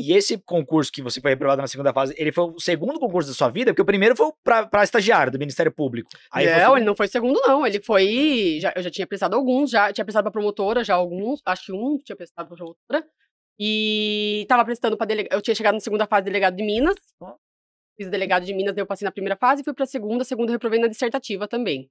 E esse concurso que você foi reprovado na segunda fase, ele foi o segundo concurso da sua vida? Porque o primeiro foi para estagiário do Ministério Público. Aí não, ele não foi segundo, não. Ele foi. Já, eu já tinha prestado alguns, já tinha prestado para promotora, já alguns, acho que um tinha prestado para promotora. E tava prestando para delegado. Eu tinha chegado na segunda fase delegado de Minas. Fiz delegado de Minas, daí eu passei na primeira fase e fui para a segunda. Segunda reprovei na dissertativa também.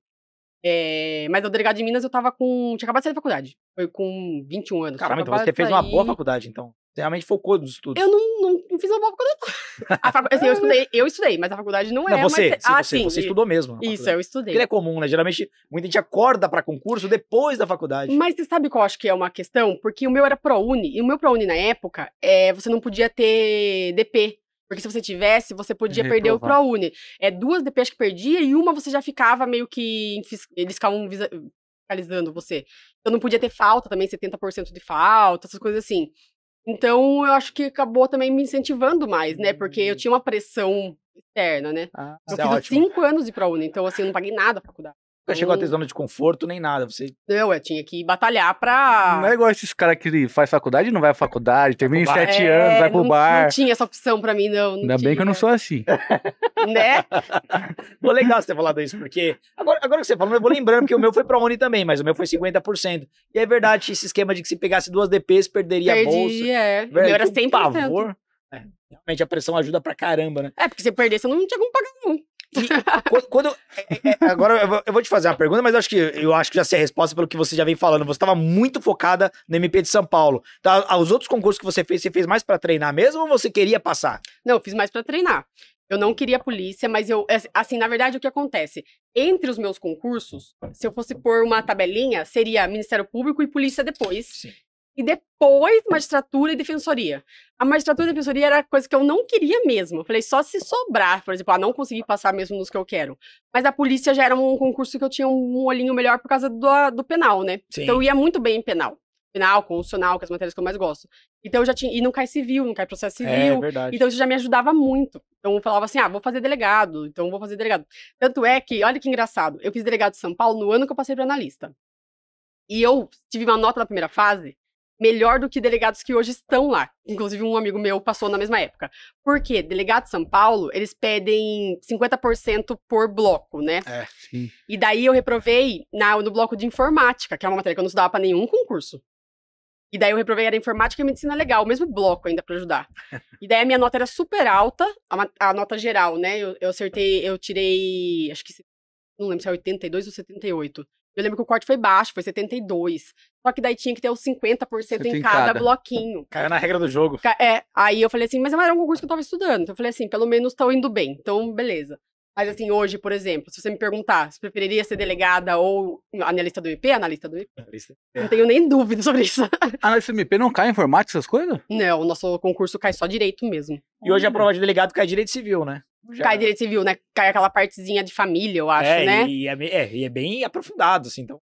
É, mas o delegado de Minas eu tava com. Tinha acabado de sair da faculdade. Foi com 21 anos. Caramba, então você fez uma boa faculdade, então. Você realmente focou nos estudos. Eu não, não, não fiz uma boa faculdade. A facu... assim, eu, estudei, eu estudei, mas a faculdade não, não é. Você, mas... ah, você, sim, você estudou mesmo. Isso, eu estudei. Porque é comum, né? Geralmente, muita gente acorda para concurso depois da faculdade. Mas você sabe qual eu acho que é uma questão? Porque o meu era ProUni, e o meu ProUni na época, é, você não podia ter DP. Porque se você tivesse, você podia Reprovar. É, perder o ProUni. É duas DPs que perdia e uma você já ficava meio que. Eles ficavam fiscalizando você. Então não podia ter falta também, 70% de falta, essas coisas assim. Então, eu acho que acabou também me incentivando mais, né? Porque eu hum. tinha uma pressão externa, né? Ah, eu é fiz é cinco anos de UNA, então, assim, eu não paguei nada a faculdade. Nunca chegou a ter zona de conforto nem nada. Você... eu tinha que batalhar pra. Não é igual esses caras que faz faculdade não vai à faculdade, termina em sete é, anos, vai pro não, bar. Não tinha essa opção pra mim, não. não Ainda tinha. bem que eu não sou assim. né? Pô, legal você ter falado isso, porque. Agora, agora que você falou, eu vou lembrando, que o meu foi pra Uni também, mas o meu foi 50%. E é verdade esse esquema de que se pegasse duas DPs, perderia Perdi, a bolsa. É. é. o era sem pavor É, realmente a pressão ajuda pra caramba, né? É, porque se perdesse, eu não tinha como pagar, não. E quando, é, é, agora eu vou, eu vou te fazer uma pergunta, mas eu acho que eu acho que já sei a resposta pelo que você já vem falando. Você estava muito focada no MP de São Paulo. Tá, os outros concursos que você fez, você fez mais para treinar mesmo ou você queria passar? Não, eu fiz mais para treinar. Eu não queria polícia, mas eu. Assim, assim, na verdade, o que acontece? Entre os meus concursos, se eu fosse pôr uma tabelinha, seria Ministério Público e Polícia depois. Sim e depois magistratura e defensoria. A magistratura e defensoria era coisa que eu não queria mesmo. Eu falei, só se sobrar, por exemplo, ah, não consegui passar mesmo nos que eu quero. Mas a polícia já era um concurso que eu tinha um olhinho melhor por causa do, do penal, né? Então, Sim. Então eu ia muito bem em penal. Penal, constitucional, que é as matérias que eu mais gosto. Então eu já tinha. E não cai civil, não cai processo é, civil. É, verdade. Então isso já me ajudava muito. Então eu falava assim: ah, vou fazer delegado, então vou fazer delegado. Tanto é que, olha que engraçado, eu fiz delegado de São Paulo no ano que eu passei para analista. E eu tive uma nota na primeira fase melhor do que delegados que hoje estão lá. Inclusive, um amigo meu passou na mesma época. Por quê? Delegado de São Paulo, eles pedem 50% por bloco, né? É, sim. E daí eu reprovei na, no bloco de informática, que é uma matéria que eu não estudava para nenhum concurso. E daí eu reprovei, era informática e medicina legal, o mesmo bloco ainda para ajudar. E daí a minha nota era super alta, a, a nota geral, né? Eu, eu acertei, eu tirei, acho que, não lembro se é 82 ou 78. Eu lembro que o corte foi baixo, foi 72. Só que daí tinha que ter os 50% em cada, bloquinho. Caiu na regra do jogo. É, aí eu falei assim, mas era um concurso que eu tava estudando. Então eu falei assim, pelo menos estão indo bem, então beleza. Mas assim, hoje, por exemplo, se você me perguntar se preferiria ser delegada ou analista do IP, analista do IP. Analista. Não tenho nem dúvida sobre isso. Analista do IP não cai em informática, essas coisas? Não, o nosso concurso cai só direito mesmo. E hoje a prova de delegado cai direito civil, né? Já... Cai direito civil, né? Cai aquela partezinha de família, eu acho, é, né? E é, é, e é bem aprofundado, assim, então.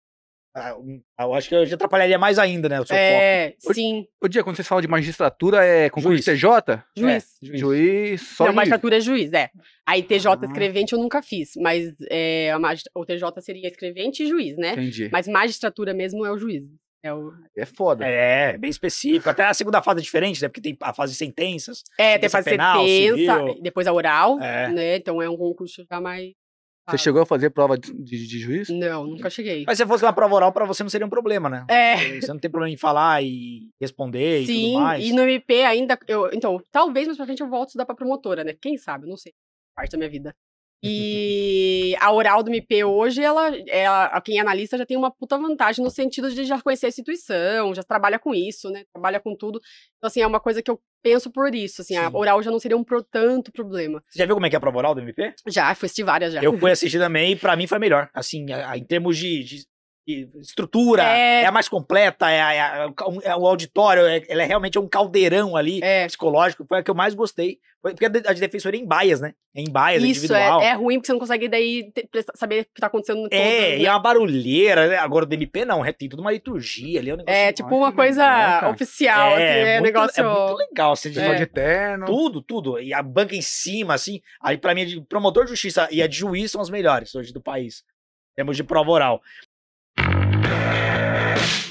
Ah, ah, eu acho que eu já atrapalharia mais ainda, né? O seu é, foco. sim. O, dia, quando vocês falam de magistratura, é concurso juiz. TJ? É, juiz. É, juiz. juiz. só Não, magistratura é juiz, é. Aí TJ ah. escrevente eu nunca fiz, mas é, a o TJ seria escrevente e juiz, né? Entendi. Mas magistratura mesmo é o juiz. É, o... é foda. É, é, bem específico. Até a segunda fase é diferente, né? Porque tem a fase de sentenças. É, tem a fase penal, sentença, civil. depois a oral, é. né? Então é um concurso já mais. Você chegou a fazer prova de, de, de juiz? Não, nunca cheguei. Mas se fosse uma prova oral, pra você não seria um problema, né? É. Você não tem problema em falar e responder Sim, e tudo mais. Sim, e no MP ainda. Eu, então, talvez mais pra frente eu volto a estudar pra promotora, né? Quem sabe, não sei. Parte da minha vida. E a oral do MP hoje, ela, ela, é, quem é analista já tem uma puta vantagem no sentido de já conhecer a instituição, já trabalha com isso, né? Trabalha com tudo. Então, assim, é uma coisa que eu penso por isso, assim, a oral já não seria um pro, tanto problema. Você já viu como é que é a prova oral do MP? Já, fui assistir várias já. Eu fui assistir também e pra mim foi melhor, assim, a, a, em termos de, de, estrutura, é, é mais completa, é, é, é o auditório, é, ela é realmente um caldeirão ali é. psicológico. Foi a que eu mais gostei. Foi, porque a de defensoria é em baias, né? É em baias, Isso, é, individual. É, ruim porque você não consegue daí ter, saber o que tá acontecendo no É, né? e é uma barulheira. Né? Agora o DMP não, tem tudo uma liturgia ali. É, um é tipo uma coisa legal, oficial, é, assim, muito, negócio... É muito legal. Assim, de, de terno. Tudo, tudo. E a banca em cima, assim. Aí pra mim, de promotor de justiça e a de juiz são as melhores hoje do país temos de prova oral. Yeah.